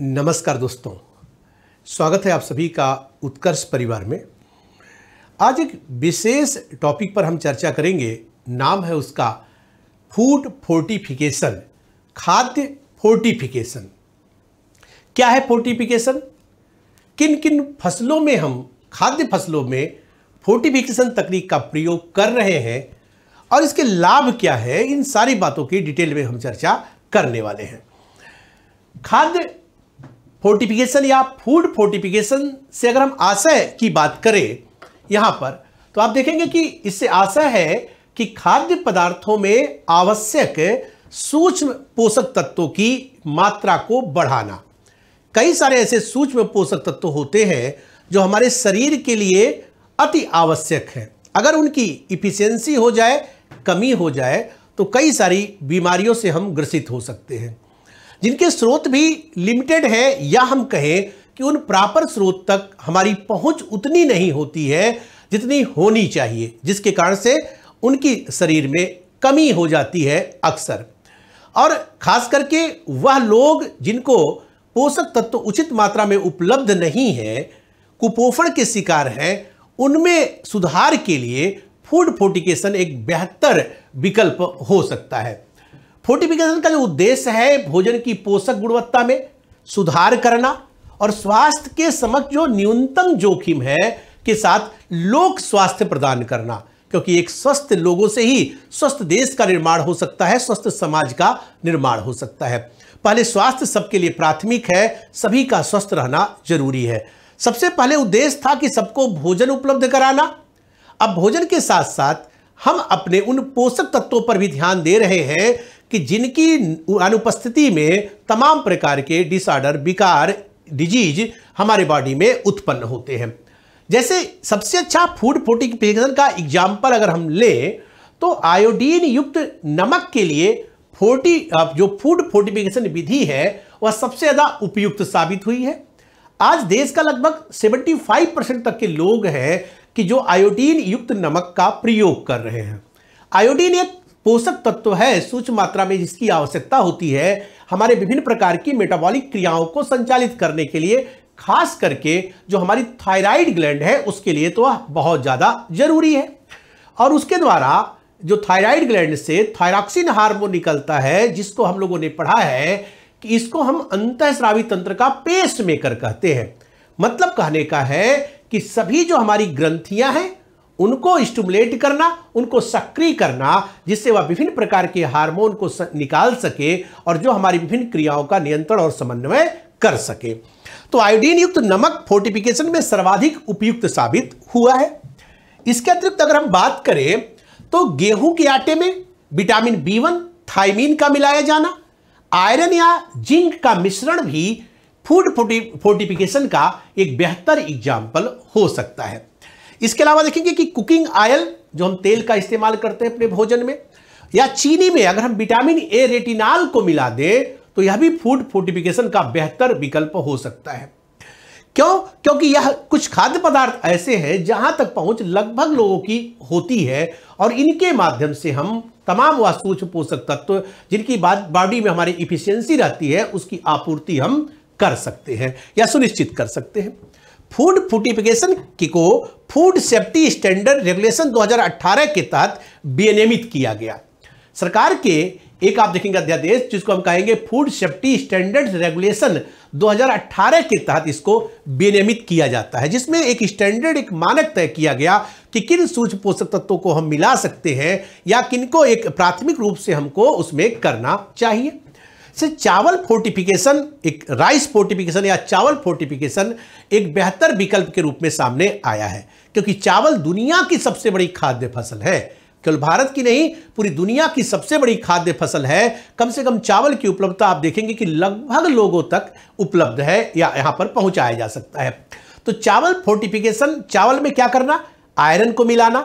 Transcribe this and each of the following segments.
नमस्कार दोस्तों स्वागत है आप सभी का उत्कर्ष परिवार में आज एक विशेष टॉपिक पर हम चर्चा करेंगे नाम है उसका फूड फोर्टिफिकेशन खाद्य फोर्टिफिकेशन क्या है फोर्टिफिकेशन किन किन फसलों में हम खाद्य फसलों में फोर्टिफिकेशन तकनीक का प्रयोग कर रहे हैं और इसके लाभ क्या है इन सारी बातों की डिटेल में हम चर्चा करने वाले हैं खाद्य फोर्टिफिकेशन या फूड फोर्टिफिकेशन से अगर हम आशय की बात करें यहाँ पर तो आप देखेंगे कि इससे आशा है कि खाद्य पदार्थों में आवश्यक सूक्ष्म पोषक तत्वों की मात्रा को बढ़ाना कई सारे ऐसे सूक्ष्म पोषक तत्व होते हैं जो हमारे शरीर के लिए अति आवश्यक है अगर उनकी इफिशियंसी हो जाए कमी हो जाए तो कई सारी बीमारियों से हम ग्रसित हो सकते हैं जिनके स्रोत भी लिमिटेड है या हम कहें कि उन प्रॉपर स्रोत तक हमारी पहुंच उतनी नहीं होती है जितनी होनी चाहिए जिसके कारण से उनकी शरीर में कमी हो जाती है अक्सर और खास करके वह लोग जिनको पोषक तत्व उचित मात्रा में उपलब्ध नहीं है कुपोषण के शिकार हैं उनमें सुधार के लिए फूड फोर्टिकेशन एक बेहतर विकल्प हो सकता है फोर्टिफिकेशन का जो उद्देश्य है भोजन की पोषक गुणवत्ता में सुधार करना और स्वास्थ्य के समक्ष जो न्यूनतम जोखिम है के साथ लोक स्वास्थ्य प्रदान करना क्योंकि एक स्वस्थ लोगों से ही स्वस्थ देश का निर्माण हो सकता है स्वस्थ समाज का निर्माण हो सकता है पहले स्वास्थ्य सबके लिए प्राथमिक है सभी का स्वस्थ रहना जरूरी है सबसे पहले उद्देश्य था कि सबको भोजन उपलब्ध कराना अब भोजन के साथ साथ हम अपने उन पोषक तत्वों पर भी ध्यान दे रहे हैं कि जिनकी अनुपस्थिति में तमाम प्रकार के डिसऑर्डर विकार डिजीज हमारे बॉडी में उत्पन्न होते हैं जैसे सबसे अच्छा फूड फोर्टिफिकेशन का एग्जाम्पल अगर हम लें तो आयोडीन युक्त नमक के लिए फोर्टी जो फूड फोर्टिफिकेशन विधि है वह सबसे ज़्यादा उपयुक्त साबित हुई है आज देश का लगभग 75 परसेंट तक के लोग हैं कि जो आयोडीन युक्त नमक का प्रयोग कर रहे हैं आयोडीन एक पोषक तत्व है सूक्ष्म मात्रा में जिसकी आवश्यकता होती है हमारे विभिन्न प्रकार की मेटाबॉलिक क्रियाओं को संचालित करने के लिए खास करके जो हमारी थायराइड ग्लैंड है उसके लिए तो बहुत ज़्यादा जरूरी है और उसके द्वारा जो थायराइड ग्लैंड से थायरॉक्सिन हार्मोन निकलता है जिसको हम लोगों ने पढ़ा है कि इसको हम अंतःस्रावी तंत्र का पेस मेकर कहते हैं मतलब कहने का है कि सभी जो हमारी ग्रंथियां हैं उनको स्टूमुलेट करना उनको सक्रिय करना जिससे वह विभिन्न प्रकार के हार्मोन को निकाल सके और जो हमारी विभिन्न क्रियाओं का नियंत्रण और समन्वय कर सके तो आयोडीन युक्त नमक फोर्टिफिकेशन में सर्वाधिक उपयुक्त साबित हुआ है इसके अतिरिक्त अगर हम बात करें तो गेहूं के आटे में विटामिन बी वन थाइमिन का मिलाया जाना आयरन या जिंक का मिश्रण भी फूड फोर्टिफिकेशन का एक बेहतर एग्जाम्पल हो सकता है इसके अलावा देखेंगे कि कुकिंग आयल जो हम तेल का इस्तेमाल करते हैं अपने भोजन में या चीनी में अगर हम विटामिन ए रेटिनॉल को मिला दें तो यह भी फूड फोर्टिफिकेशन का बेहतर विकल्प हो सकता है क्यों क्योंकि यह कुछ खाद्य पदार्थ ऐसे हैं जहां तक पहुंच लगभग लोगों की होती है और इनके माध्यम से हम तमाम वह पोषक तत्व तो जिनकी बात बॉडी में हमारी इफिशियंसी रहती है उसकी आपूर्ति हम कर सकते हैं या सुनिश्चित कर सकते हैं फूड फूटिफिकेशन को फूड सेफ्टी स्टैंडर्ड रेगुलेशन 2018 के तहत विनियमित किया गया सरकार के एक आप देखेंगे अध्यादेश जिसको हम कहेंगे फूड सेफ्टी स्टैंडर्ड रेगुलेशन 2018 के तहत इसको विनियमित किया जाता है जिसमें एक स्टैंडर्ड एक मानक तय किया गया कि किन सूक्ष्म पोषक तत्वों को हम मिला सकते हैं या किनको एक प्राथमिक रूप से हमको उसमें करना चाहिए से चावल फोर्टिफिकेशन एक राइस फोर्टिफिकेशन या चावल फोर्टिफिकेशन एक बेहतर विकल्प के रूप में सामने आया है क्योंकि चावल दुनिया की सबसे बड़ी खाद्य फसल है केवल भारत की नहीं पूरी दुनिया की सबसे बड़ी खाद्य फसल है कम से कम चावल की उपलब्धता आप देखेंगे कि लगभग लोगों तक उपलब्ध है या यहां पर पहुंचाया जा सकता है तो चावल फोर्टिफिकेशन चावल में क्या करना आयरन को मिलाना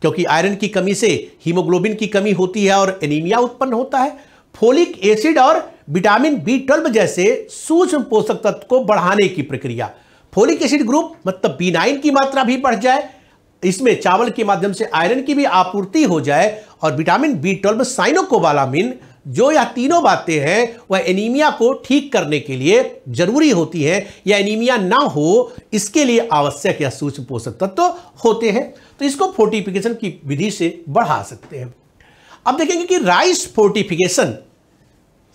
क्योंकि आयरन की कमी से हीमोग्लोबिन की कमी होती है और एनीमिया उत्पन्न होता है फोलिक एसिड और विटामिन बी ट्वेल्व जैसे सूक्ष्म पोषक तत्व को बढ़ाने की प्रक्रिया फोलिक एसिड ग्रुप मतलब बी नाइन की मात्रा भी बढ़ जाए इसमें चावल के माध्यम से आयरन की भी आपूर्ति हो जाए और विटामिन बी ट्वेल्व साइनोकोबालामिन जो यह तीनों बातें हैं वह एनीमिया को ठीक करने के लिए जरूरी होती है या एनीमिया ना हो इसके लिए आवश्यक या सूक्ष्म पोषक तत्व तो होते हैं तो इसको फोर्टिफिकेशन की विधि से बढ़ा सकते हैं अब देखेंगे कि राइस फोर्टिफिकेशन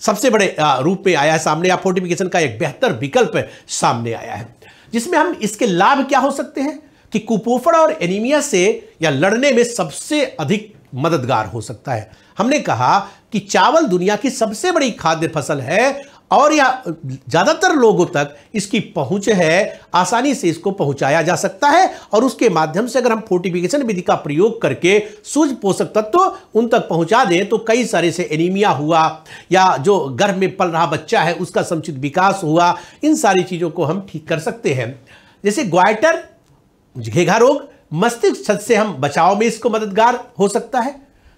सबसे बड़े रूप में आया है सामने या फोर्टिफिकेशन का एक बेहतर विकल्प सामने आया है जिसमें हम इसके लाभ क्या हो सकते हैं कि कुपोफड़ और एनीमिया से या लड़ने में सबसे अधिक मददगार हो सकता है हमने कहा कि चावल दुनिया की सबसे बड़ी खाद्य फसल है और या ज़्यादातर लोगों तक इसकी पहुंच है आसानी से इसको पहुंचाया जा सकता है और उसके माध्यम से अगर हम फोर्टिफिकेशन विधि का प्रयोग करके सूझ पोषक तत्व उन तक पहुंचा दें तो कई सारे से एनीमिया हुआ या जो गर्भ में पल रहा बच्चा है उसका समुचित विकास हुआ इन सारी चीज़ों को हम ठीक कर सकते हैं जैसे ग्वाइटर घेघा रोग मस्तिष्क छत से हम बचाव में इसको मददगार हो सकता है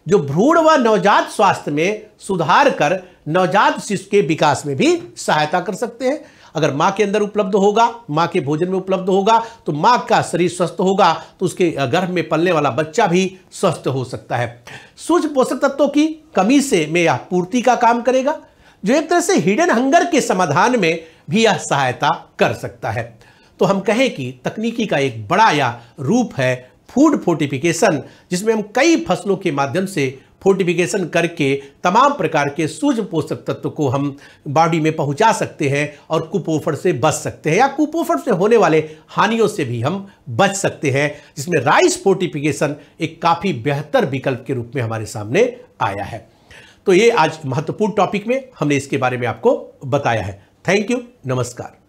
जो भ्रूण व नवजात स्वास्थ्य में सुधार कर नवजात शिशु के विकास में भी सहायता कर सकते हैं अगर माँ के अंदर उपलब्ध होगा माँ के भोजन में उपलब्ध होगा तो माँ का शरीर स्वस्थ होगा तो उसके गर्भ में पलने वाला बच्चा भी स्वस्थ हो सकता है सूक्ष्म पोषक तत्वों की कमी से में यह पूर्ति का काम करेगा जो एक तरह से हिडन हंगर के समाधान में भी यह सहायता कर सकता है तो हम कहें कि तकनीकी का एक बड़ा या रूप है फूड फोर्टिफिकेशन जिसमें हम कई फसलों के माध्यम से फोर्टिफिकेशन करके तमाम प्रकार के सूक्ष्म पोषक तत्व को हम बॉडी में पहुंचा सकते हैं और कुपोषण से बच सकते हैं या कुपोषण से होने वाले हानियों से भी हम बच सकते हैं जिसमें राइस फोर्टिफिकेशन एक काफ़ी बेहतर विकल्प के रूप में हमारे सामने आया है तो ये आज महत्वपूर्ण टॉपिक में हमने इसके बारे में आपको बताया है थैंक यू नमस्कार